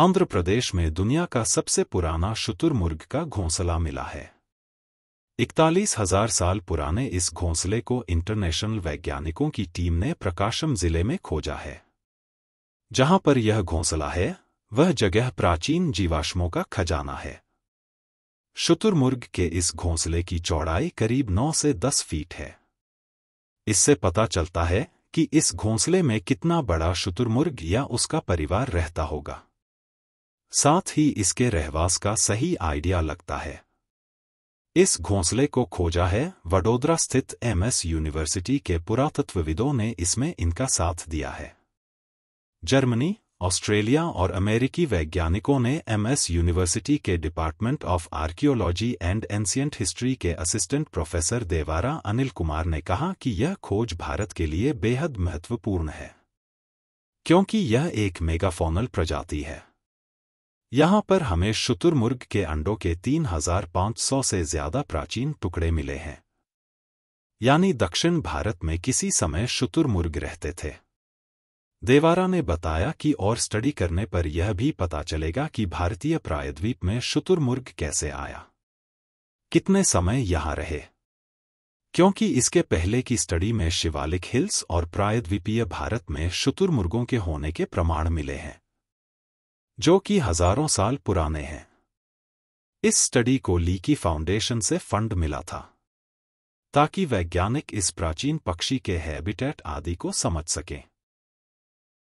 आंध्र प्रदेश में दुनिया का सबसे पुराना शुतुरमुर्ग का घोंसला मिला है इकतालीस हजार साल पुराने इस घोंसले को इंटरनेशनल वैज्ञानिकों की टीम ने प्रकाशम जिले में खोजा है जहां पर यह घोंसला है वह जगह प्राचीन जीवाश्मों का खजाना है शुतुरमुर्ग के इस घोंसले की चौड़ाई करीब 9 से 10 फीट है इससे पता चलता है कि इस घोंसले में कितना बड़ा शुतुरमुर्ग या उसका परिवार रहता होगा साथ ही इसके रहवास का सही आइडिया लगता है इस घोंसले को खोजा है वडोदरा स्थित एमएस यूनिवर्सिटी के पुरातत्वविदों ने इसमें इनका साथ दिया है जर्मनी ऑस्ट्रेलिया और अमेरिकी वैज्ञानिकों ने एमएस यूनिवर्सिटी के department of archaeology and ancient history के असिस्टेंट प्रोफेसर देवारा अनिल कुमार ने कहा कि यह खोज भारत के लिए बेहद महत्वपूर्ण है क्योंकि यह एक मेगाफोनल प्रजाति है यहाँ पर हमें शुतुरमुर्ग के अंडों के 3,500 से ज्यादा प्राचीन टुकड़े मिले हैं यानी दक्षिण भारत में किसी समय शुतुरमुर्ग रहते थे देवारा ने बताया कि और स्टडी करने पर यह भी पता चलेगा कि भारतीय प्रायद्वीप में शुतुरमुर्ग कैसे आया कितने समय यहां रहे क्योंकि इसके पहले की स्टडी में शिवालिक हिल्स और प्रायद्वीपीय भारत में शुतुरमुर्गों के होने के प्रमाण मिले हैं जो कि हजारों साल पुराने हैं इस स्टडी को लीकी फाउंडेशन से फंड मिला था ताकि वैज्ञानिक इस प्राचीन पक्षी के हैबिटेट आदि को समझ सकें